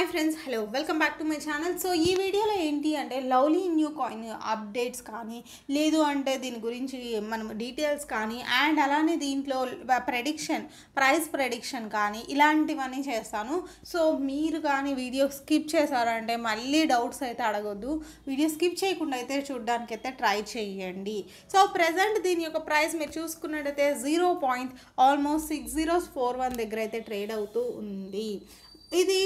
hi friends hello welcome back to my channel so ఈ వీడియోలో ఏంటి అంటే లవ్లీ న్యూ కాయిన్ అప్డేట్స్ కానీ లేదు అంటే దీని గురించి మనం డీటెయిల్స్ కానీ అండ్ అలానే దీంట్లో ప్రెడిక్షన్ ప్రైస్ ప్రెడిక్షన్ కానీ ఇలాంటివన్నీ చేస్తాను సో మీరు కానీ వీడియో స్కిప్ చేశారంటే మళ్ళీ డౌట్స్ అయితే అడగొద్దు వీడియో స్కిప్ చేయకుండా అయితే చూడడానికి అయితే ట్రై చేయండి సో ప్రజెంట్ దీని యొక్క ప్రైస్ మీరు చూసుకున్నట్టయితే zero point almost six four one దగ్గర అయితే ట్రేడ్ అవుతూ ఉంది ఇది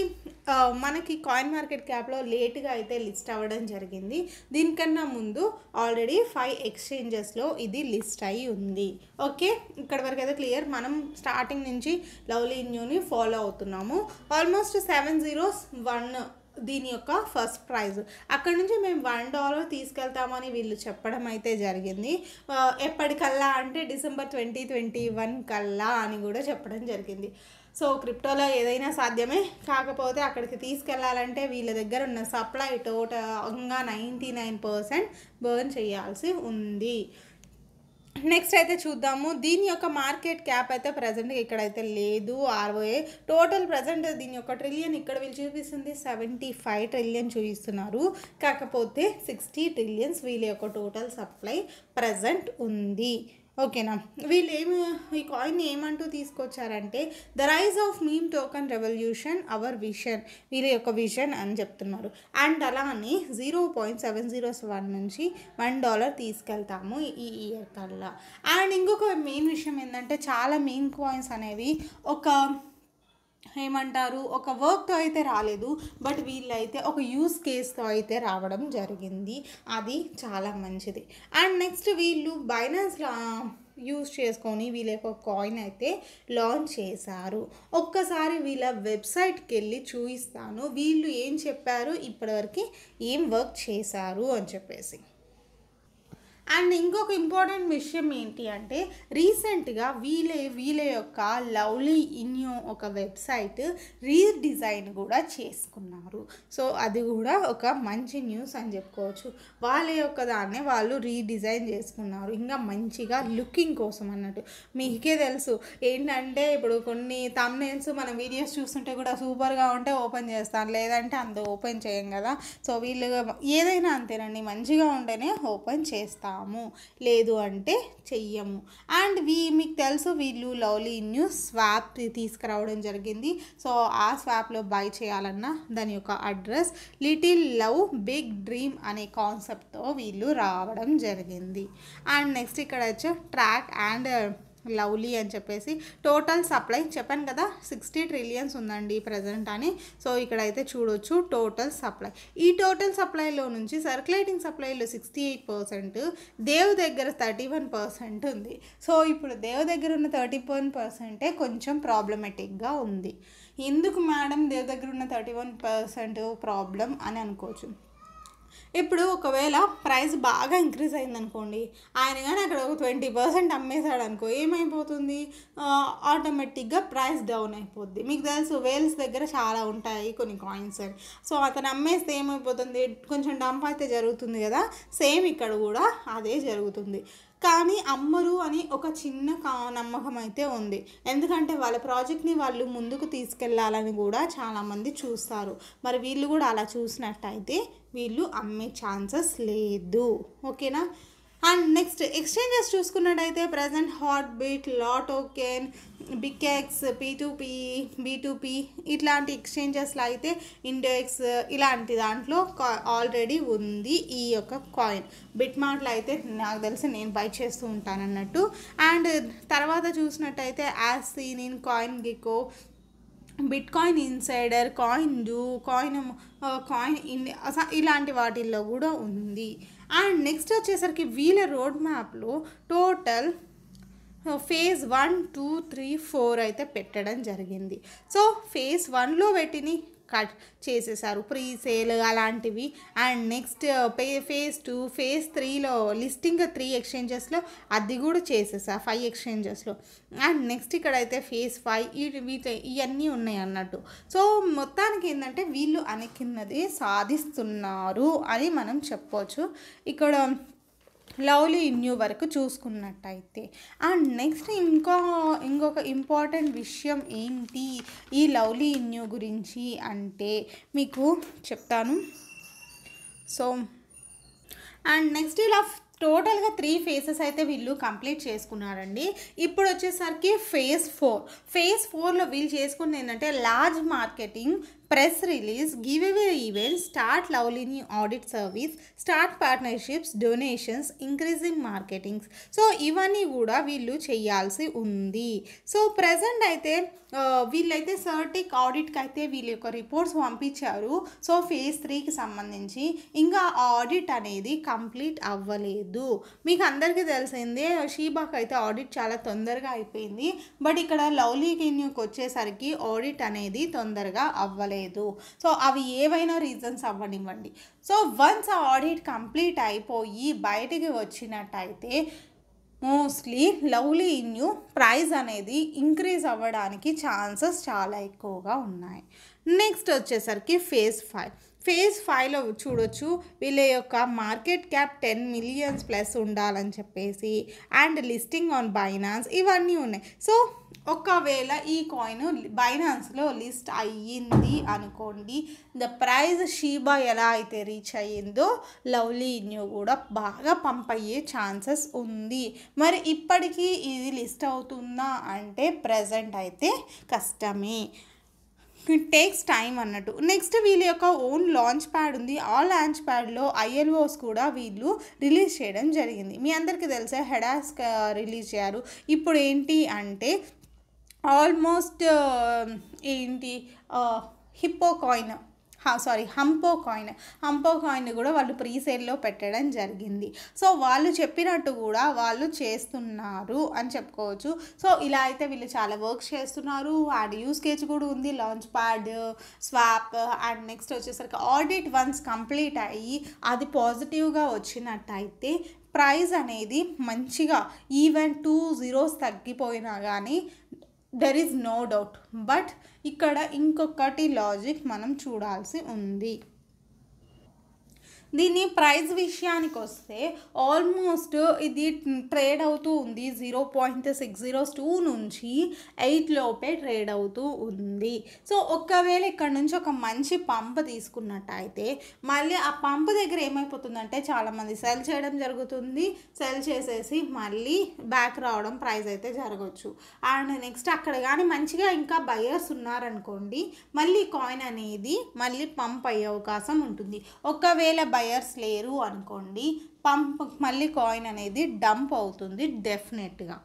మనకి కాయిన్ మార్కెట్ క్యాప్లో లేట్గా అయితే లిస్ట్ అవ్వడం జరిగింది దీనికన్నా ముందు ఆల్రెడీ ఫైవ్ ఎక్స్చేంజెస్లో ఇది లిస్ట్ అయి ఉంది ఓకే ఇక్కడ వరకు అయితే క్లియర్ మనం స్టార్టింగ్ నుంచి లవ్లీ న్యూని ఫాలో అవుతున్నాము ఆల్మోస్ట్ సెవెన్ జీరోస్ వన్ దీని యొక్క ఫస్ట్ ప్రైజ్ అక్కడ నుంచి మేము వన్ డాలర్ తీసుకెళ్తామని వీళ్ళు చెప్పడం అయితే జరిగింది ఎప్పటికల్లా అంటే డిసెంబర్ ట్వంటీ ట్వంటీ వన్ కల్లా అని కూడా చెప్పడం జరిగింది సో క్రిప్టోలో ఏదైనా సాధ్యమే కాకపోతే అక్కడికి తీసుకెళ్లాలంటే వీళ్ళ దగ్గర ఉన్న సప్లై టోటల్గా నైంటీ నైన్ పర్సెంట్ బర్న్ చేయాల్సి ఉంది నెక్స్ట్ అయితే చూద్దాము దీని యొక్క మార్కెట్ క్యాప్ అయితే ఇక్కడ ఇక్కడైతే లేదు ఆర్ఓఏ టోటల్ ప్రజెంట్ దీని యొక్క ట్రిలియన్ ఇక్కడ వీళ్ళు చూపిస్తుంది సెవెంటీ ఫైవ్ ట్రిలియన్ చూపిస్తున్నారు కాకపోతే సిక్స్టీ ట్రిలియన్స్ వీళ్ళ యొక్క టోటల్ సప్లై ప్రజెంట్ ఉంది ఓకేనా వీళ్ళు ఏమి ఈ కాయిన్ ఏమంటూ తీసుకొచ్చారంటే the rise of meme token revolution our vision వీళ్ళ యొక్క విషన్ అని చెప్తున్నారు అండ్ అలానే zero point seven zero one నుంచి వన్ డాలర్ తీసుకెళ్తాము ఈ ఇయర్ కల్లా అండ్ ఇంకొక మెయిన్ విషయం ఏంటంటే చాలా మెయిన్ కాయిన్స్ అనేవి ఒక ఏమంటారు ఒక వర్క్తో అయితే రాలేదు బట్ వీళ్ళైతే ఒక యూస్ కేస్తో అయితే రావడం జరిగింది అది చాలా మంచిది అండ్ నెక్స్ట్ వీళ్ళు బైనాన్స్లో యూజ్ చేసుకొని వీళ్ళ యొక్క కాయిన్ అయితే లాంచ్ చేశారు ఒక్కసారి వీళ్ళ వెబ్సైట్కి వెళ్ళి చూపిస్తాను వీళ్ళు ఏం చెప్పారు ఇప్పటివరకు ఏం వర్క్ చేశారు అని చెప్పేసి అండ్ ఇంకొక ఇంపార్టెంట్ విషయం ఏంటి అంటే రీసెంట్గా వీలే వీలే యొక్క లవ్లీ ఇన్యో ఒక వెబ్సైట్ రీడిజైన్ కూడా చేసుకున్నారు సో అది కూడా ఒక మంచి న్యూస్ అని చెప్పుకోవచ్చు వాళ్ళ యొక్క దాన్ని వాళ్ళు రీడిజైన్ చేసుకున్నారు ఇంకా మంచిగా లుకింగ్ కోసం అన్నట్టు మీకే తెలుసు ఏంటంటే ఇప్పుడు కొన్ని తమ్నేల్స్ మన వీడియోస్ చూస్తుంటే కూడా సూపర్గా ఉంటే ఓపెన్ చేస్తాను లేదంటే అంత ఓపెన్ చేయం కదా సో వీళ్ళు ఏదైనా అంతేనండి మంచిగా ఉంటేనే ఓపెన్ చేస్తాను చేస్తాము లేదు అంటే చెయ్యము అండ్ వీ మీకు తెలుసు వీళ్ళు న్యూ స్వాప్ తీసుకురావడం జరిగింది సో ఆ స్వాప్లో బై చేయాలన్నా దాని యొక్క address little love big dream అనే కాన్సెప్ట్తో వీళ్ళు రావడం జరిగింది అండ్ నెక్స్ట్ ఇక్కడ వచ్చి ట్రాక్ అండ్ లవ్లీ అని చెప్పేసి టోటల్ సప్లై చెప్పాను కదా సిక్స్టీ ట్రిలియన్స్ ఉందండి ప్రజెంట్ అని సో ఇక్కడైతే చూడొచ్చు టోటల్ సప్లై ఈ టోటల్ సప్లైలో నుంచి సర్క్యులేటింగ్ సప్లైలో సిక్స్టీ ఎయిట్ పర్సెంట్ దేవ్ దగ్గర థర్టీ వన్ పర్సెంట్ ఉంది సో ఇప్పుడు దేవ్ దగ్గర ఉన్న థర్టీ వన్ పర్సెంటే కొంచెం ప్రాబ్లమెటిక్గా ఉంది ఎందుకు మేడం దేవ్ దగ్గర ఉన్న థర్టీ వన్ పర్సెంట్ ప్రాబ్లం అని అనుకోవచ్చు ఇప్పుడు ఒకవేళ ప్రైస్ బాగా ఇంక్రీజ్ అయిందనుకోండి ఆయన కానీ అక్కడ ఒక ట్వంటీ పర్సెంట్ అమ్మేశాడు అనుకో ఏమైపోతుంది ఆటోమేటిక్గా ప్రైస్ డౌన్ అయిపోద్ది మీకు తెలుసు వేల్స్ దగ్గర చాలా ఉంటాయి కొన్ని కాయిన్స్ అని సో అతను అమ్మేస్తే ఏమైపోతుంది కొంచెం డంప్ అయితే జరుగుతుంది కదా సేమ్ ఇక్కడ కూడా అదే జరుగుతుంది కానీ అమ్మరు అని ఒక చిన్న నమ్మకం అయితే ఉంది ఎందుకంటే వాళ్ళ ప్రాజెక్ట్ని వాళ్ళు ముందుకు తీసుకెళ్లాలని కూడా చాలామంది చూస్తారు మరి వీళ్ళు కూడా అలా చూసినట్టయితే వీళ్ళు అమ్మే ఛాన్సెస్ లేదు ఓకేనా అండ్ నెక్స్ట్ ఎక్స్చేంజెస్ చూసుకున్నట్టయితే present Hotbit LATOKEN BKEX పీటూపీ బీటూపీ ఇట్లాంటి ఎక్స్చేంజెస్లో అయితే ఇండెక్స్ ఇలాంటి దాంట్లో ఆల్రెడీ ఉంది ఈ యొక్క కాయిన్ బిట్ మార్ట్లో అయితే నాకు తెలిసి నేను బై చేస్తూ ఉంటానన్నట్టు అండ్ తర్వాత చూసినట్టయితే as seen in CoinGecko bitcoin insider CoinDoo coin coin in ఇలాంటి వాటిల్లో కూడా ఉంది అండ్ నెక్స్ట్ వచ్చేసరికి వీల రోడ్ మ్యాప్లో total phase one two three four అయితే పెట్టడం జరిగింది సో ఫేజ్ వన్లో పెట్టిన కట్ చేసేసారు ప్రీ సేల్ అలాంటివి అండ్ నెక్స్ట్ పే ఫేజ్ టూ ఫేజ్ త్రీలో లిస్టింగ్ త్రీ ఎక్స్చేంజెస్లో అది కూడా చేసేసా ఫైవ్ ఎక్స్చేంజెస్లో అండ్ నెక్స్ట్ ఇక్కడైతే ఫేజ్ ఫైవ్ వీటి ఇవన్నీ ఉన్నాయి అన్నట్టు సో మొత్తానికి ఏంటంటే వీళ్ళు అనికిన్నది సాధిస్తున్నారు అని మనం చెప్పవచ్చు ఇక్కడ లవ్లీ ఇన్యూ వరకు చూసుకున్నట్టయితే అండ్ నెక్స్ట్ ఇంకో ఇంకొక ఇంపార్టెంట్ విషయం ఏంటి ఈ లవ్లీ ఇన్యూ గురించి అంటే మీకు చెప్తాను సో అండ్ నెక్స్ట్ ఇలా టోటల్గా త్రీ ఫేసెస్ అయితే వీళ్ళు కంప్లీట్ చేసుకున్నారండి ఇప్పుడు వచ్చేసరికి ఫేజ్ ఫోర్ ఫేజ్ ఫోర్లో వీళ్ళు చేసుకుంది ఏంటంటే large marketing press release give away events start లవ్లీని audit service start partnerships donations increasing marketings so ఇవన్నీ కూడా వీళ్ళు చేయాల్సి ఉంది సో ప్రజెంట్ అయితే వీళ్ళైతే సర్టిక్ ఆడిట్కి అయితే వీళ్ళ యొక్క రిపోర్ట్స్ పంపించారు సో ఫేజ్ త్రీకి సంబంధించి ఇంకా ఆడిట్ అనేది కంప్లీట్ అవ్వలేదు మీకు అందరికీ తెలిసిందే షీబాకి అయితే ఆడిట్ చాలా తొందరగా అయిపోయింది బట్ ఇక్కడ లవ్లీ కిన్యూకి వచ్చేసరికి ఆడిట్ అనేది తొందరగా అవ్వలేదు లేదు సో అవి ఏవైనా రీజన్స్ అవ్వనివ్వండి సో వన్స్ ఆ ఆడిట్ కంప్లీట్ అయిపోయి బయటికి వచ్చినట్టయితే మోస్ట్లీ లవ్లీ ఇన్యూ ప్రైస్ అనేది ఇంక్రీజ్ అవ్వడానికి ఛాన్సెస్ చాలా ఎక్కువగా ఉన్నాయి నెక్స్ట్ వచ్చేసరికి ఫేజ్ ఫైవ్ ఫేజ్ ఫైవ్లో చూడొచ్చు వీళ్ళ యొక్క market cap ten millions plus ఉండాలని చెప్పేసి అండ్ లిస్టింగ్ ఆన్ బైనాన్స్ ఇవన్నీ ఉన్నాయి సో ఒకవేళ ఈ కాయిన్ బైనాన్స్లో లిస్ట్ అయ్యింది అనుకోండి ద ప్రైజ్ షీబా ఎలా అయితే రీచ్ అయ్యిందో లవ్లీ ఇన్యూ కూడా బాగా పంప్ అయ్యే ఛాన్సెస్ ఉంది మరి ఇప్పటికీ ఇది లిస్ట్ అవుతుందా అంటే ప్రజెంట్ అయితే కష్టమే టేక్స్ టైం అన్నట్టు నెక్స్ట్ వీళ్ళ యొక్క ఓన్ లాంచ్ ప్యాడ్ ఉంది ఆ లాంచ్ ప్యాడ్లో ఐఎల్ఓస్ కూడా వీళ్ళు రిలీజ్ చేయడం జరిగింది మీ అందరికీ తెలిసే హెడాస్ రిలీజ్ చేయారు ఇప్పుడు ఏంటి అంటే ఆల్మోస్ట్ ఏంటి hippo coin sorry Hampo coin Hampo coin కూడా వాళ్ళు ప్రీసేల్లో పెట్టడం జరిగింది సో వాళ్ళు చెప్పినట్టు కూడా వాళ్ళు చేస్తున్నారు అని చెప్పుకోవచ్చు సో ఇలా అయితే వీళ్ళు చాలా వర్క్ చేస్తున్నారు అండ్ యూస్ కేజ్ కూడా ఉంది launch pad swap and next వచ్చేసరికి ఆడిట్ వన్స్ కంప్లీట్ అయ్యి అది పాజిటివ్గా వచ్చినట్టయితే ప్రైజ్ అనేది మంచిగా ఈవెన్ టూ జీరోస్ తగ్గిపోయినా కానీ there is no doubt but ఇక్కడ ఇంకొకటి లాజిక్ మనం చూడాల్సి ఉంది దీని ప్రైస్ విషయానికి వస్తే ఆల్మోస్ట్ ఇది ట్రేడ్ అవుతూ ఉంది zero point six zero two నుంచి ఎయిట్ లోపే ట్రేడ్ అవుతూ ఉంది సో ఒకవేళ ఇక్కడ నుంచి ఒక మంచి పంప్ తీసుకున్నట్టయితే మళ్ళీ ఆ పంప్ దగ్గర ఏమైపోతుందంటే చాలామంది సెల్ చేయడం జరుగుతుంది సెల్ చేసేసి మళ్ళీ బ్యాక్ రావడం ప్రైస్ అయితే జరగవచ్చు అండ్ నెక్స్ట్ అక్కడ కానీ మంచిగా ఇంకా బయర్స్ ఉన్నారనుకోండి మళ్ళీ కాయిన్ అనేది మళ్ళీ పంప్ అయ్యే అవకాశం ఉంటుంది ఒకవేళ బై వైర్స్ లేరు అనుకోండి పంప్ మళ్ళీ కాయిన్ అనేది డంప్ అవుతుంది డెఫినెట్గా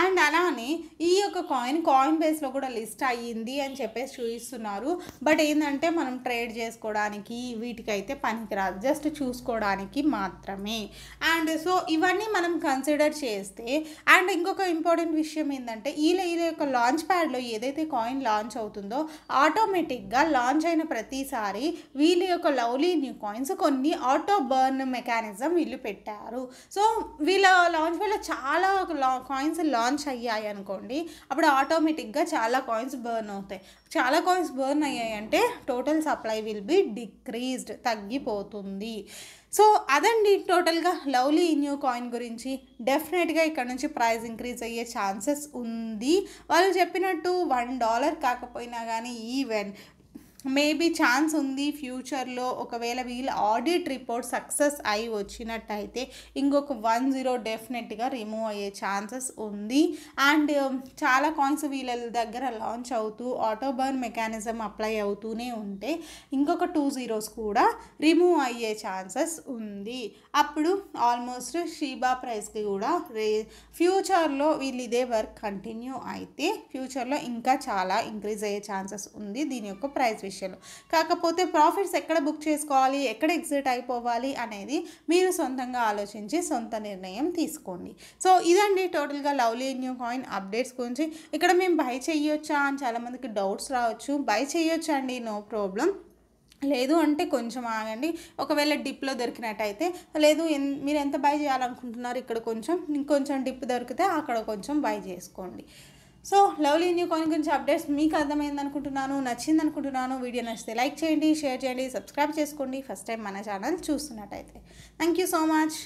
అండ్ అలానే ఈ యొక్క కాయిన్ కాయిన్ బేస్లో కూడా లిస్ట్ అయ్యింది అని చెప్పేసి చూపిస్తున్నారు బట్ ఏంటంటే మనం ట్రేడ్ చేసుకోవడానికి వీటికైతే పనికిరాదు జస్ట్ చూసుకోవడానికి మాత్రమే అండ్ సో ఇవన్నీ మనం కన్సిడర్ చేస్తే అండ్ ఇంకొక ఇంపార్టెంట్ విషయం ఏంటంటే ఈ ఈల యొక్క లాంచ్ ప్యాడ్లో ఏదైతే కాయిన్ లాంచ్ అవుతుందో ఆటోమేటిక్గా లాంచ్ అయిన ప్రతిసారి వీళ్ళ యొక్క లవ్లీ న్యూ కాయిన్స్ కొన్ని ఆటో బర్న్ మెకానిజం వీళ్ళు పెట్టారు సో వీళ్ళ లాంచ్ వల్ల చాలా కాయిన్స్ లాంచ్ అయ్యాయి అనుకోండి అప్పుడు ఆటోమేటిక్గా చాలా కాయిన్స్ బర్న్ అవుతాయి చాలా కాయిన్స్ బర్న్ అయ్యాయంటే total supply will be decreased తగ్గిపోతుంది సో అదండి టోటల్గా లవ్లీ న్యూ కాయిన్ గురించి డెఫినెట్గా ఇక్కడ నుంచి ప్రైస్ ఇంక్రీజ్ అయ్యే ఛాన్సెస్ ఉంది వాళ్ళు చెప్పినట్టు వన్ డాలర్ కాకపోయినా కానీ ఈవెన్ మేబీ ఛాన్స్ ఉంది ఫ్యూచర్లో ఒకవేళ వీళ్ళ ఆడిట్ రిపోర్ట్ సక్సెస్ అయి వచ్చినట్టయితే ఇంకొక వన్ జీరో డెఫినెట్గా రిమూవ్ అయ్యే ఛాన్సెస్ ఉంది అండ్ um, చాలా కాయిన్స్ వీళ్ళ దగ్గర లాంచ్ అవుతూ ఆటోబర్న్ మెకానిజం అప్లై అవుతూనే ఉంటే ఇంకొక టూ జీరోస్ కూడా రిమూవ్ అయ్యే ఛాన్సెస్ ఉంది అప్పుడు ఆల్మోస్ట్ షీబా ప్రైస్కి కూడా రే ఫ్యూచర్లో వీళ్ళు ఇదే వర్క్ కంటిన్యూ అయితే ఫ్యూచర్లో ఇంకా చాలా ఇంక్రీజ్ అయ్యే ఛాన్సెస్ ఉంది దీని యొక్క ప్రైస్ విషయం డెసిషన్ కాకపోతే ప్రాఫిట్స్ ఎక్కడ బుక్ చేసుకోవాలి ఎక్కడ ఎగ్జిట్ అయిపోవాలి అనేది మీరు సొంతంగా ఆలోచించి సొంత నిర్ణయం తీసుకోండి సో ఇదండి టోటల్గా లవ్లీ న్యూ కాయిన్ అప్డేట్స్ గురించి ఇక్కడ మేము బై చేయొచ్చా అని చాలామందికి డౌట్స్ రావచ్చు బై చేయొచ్చా అండి నో ప్రాబ్లం లేదు అంటే కొంచెం ఆగండి ఒకవేళ డిప్లో దొరికినట్టయితే లేదు మీరు ఎంత బై చేయాలనుకుంటున్నారు ఇక్కడ కొంచెం ఇంకొంచెం డిప్ దొరికితే అక్కడ కొంచెం బై చేసుకోండి సో లవ్లీ న్యూ కాయిన్ గురించి అప్డేట్స్ మీకు అర్థమైంది అనుకుంటున్నాను నచ్చింది అనుకుంటున్నాను వీడియో నచ్చితే లైక్ చేయండి షేర్ చేయండి సబ్స్క్రైబ్ చేసుకోండి ఫస్ట్ టైం మన ఛానల్ చూస్తున్నట్టయితే థ్యాంక్ యూ సో మచ్